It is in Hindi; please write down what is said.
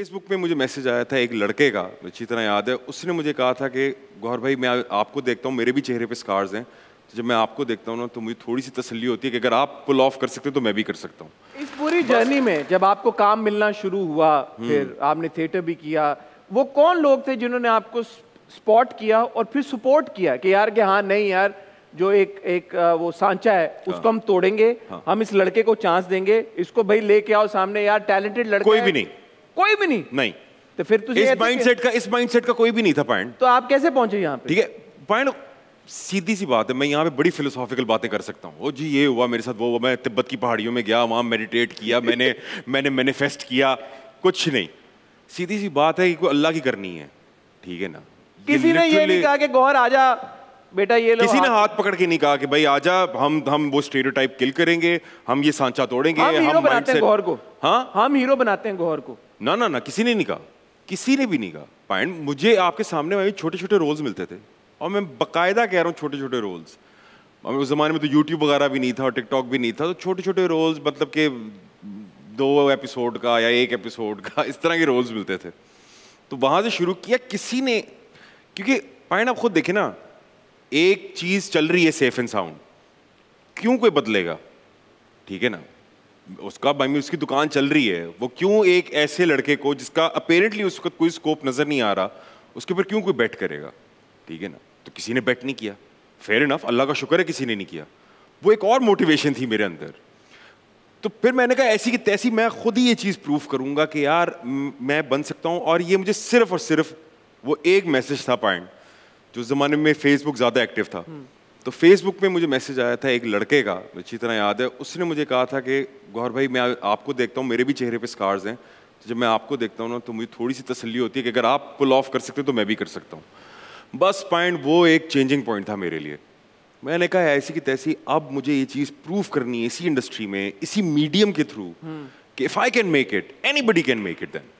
फेसबुक पे मुझे मैसेज आया था एक लड़के का अच्छी तरह याद है उसने मुझे कहा था कि गौर भाई मैं आपको देखता हूँ मेरे भी चेहरे पे स्कार्स हैं तो जब मैं आपको देखता हूँ ना तो मुझे थोड़ी सी तसल्ली होती है कि अगर आप पुल ऑफ कर सकते हो तो मैं भी कर सकता हूँ इस पूरी जर्नी में जब आपको काम मिलना शुरू हुआ हम्म। फिर आपने थिएटर भी किया वो कौन लोग थे जिन्होंने आपको स्पॉट किया और फिर सपोर्ट किया कि यार कि हाँ नहीं यार जो एक एक वो सांचा है हाँ। उसको हम तोड़ेंगे हाँ। हम इस लड़के को चांस देंगे इसको भाई लेके आओ सामने यार टैलेंटेड लड़का कोई भी नहीं कोई भी नहीं नहीं तो फिर तुझे इस माइंडसेट का इस माइंडसेट का कोई भी नहीं था पॉइंट तो आप कैसे पहुंचे यहाँ पे ठीक है पॉइंट सीधी सी बात है मैं यहाँ पे बड़ी फिलोसॉफिकल बातें कर सकता हूँ ओ जी ये हुआ मेरे साथ वो हुआ मैं तिब्बत की पहाड़ियों में गया वहाँ मेडिटेट किया मैंने मैंने मैनिफेस्ट किया कुछ नहीं सीधी सी बात है कि कोई अल्लाह की करनी है ठीक है ना किसी ने ये नहीं कहा कि गौहर आजा बेटा ये लो किसी ने हाथ पकड़ के नहीं कहा कि भाई आजा हम हम वो स्टेरियोटाइप किल करेंगे हम ये सांचा तोड़ेंगे हम, हीरो हम हीरो बनाते हैं गौर को हाँ हम हीरो बनाते हैं गौर को ना ना ना किसी ने नहीं कहा किसी ने भी नहीं कहा पॉइंट मुझे आपके सामने वही छोटे छोटे रोल्स मिलते थे और मैं बाकायदा कह रहा हूँ छोटे छोटे रोल्स उस ज़माने में तो यूट्यूब वगैरह भी नहीं था और टिकटॉक भी नहीं था तो छोटे छोटे रोल्स मतलब के दो एपिसोड का या एक एपिसोड का इस तरह के रोल्स मिलते थे तो वहाँ से शुरू किया किसी ने क्योंकि पॉइंट आप खुद देखे ना एक चीज चल रही है सेफ एंड साउंड क्यों कोई बदलेगा ठीक है ना उसका भाई उसकी दुकान चल रही है वो क्यों एक ऐसे लड़के को जिसका अपेरेंटली उस वक्त कोई स्कोप नजर नहीं आ रहा उसके ऊपर क्यों कोई बैट करेगा ठीक है ना तो किसी ने बैट नहीं किया फेयर इनफ अल्लाह का शुक्र है किसी ने नहीं किया वो एक और मोटिवेशन थी मेरे अंदर तो फिर मैंने कहा ऐसी कि तैसी मैं खुद ही ये चीज़ प्रूफ करूंगा कि यार मैं बन सकता हूँ और ये मुझे सिर्फ और सिर्फ वो एक मैसेज था पॉइंट जो ज़माने में फेसबुक ज़्यादा एक्टिव था हम्म। तो फेसबुक में मुझे मैसेज आया था एक लड़के का अच्छी तरह याद है उसने मुझे कहा था कि गौर भाई मैं आपको देखता हूँ मेरे भी चेहरे पे स्कार्स हैं तो जब मैं आपको देखता हूँ ना तो मुझे थोड़ी सी तसली होती है कि अगर आप पुल ऑफ कर सकते हो तो मैं भी कर सकता हूँ बस पॉइंट वो एक चेंजिंग पॉइंट था मेरे लिए मैंने कहा ऐसी की तैसी अब मुझे ये चीज़ प्रूव करनी है इसी इंडस्ट्री में इसी मीडियम के थ्रू हम्म। कि if I can make it anybody can make it then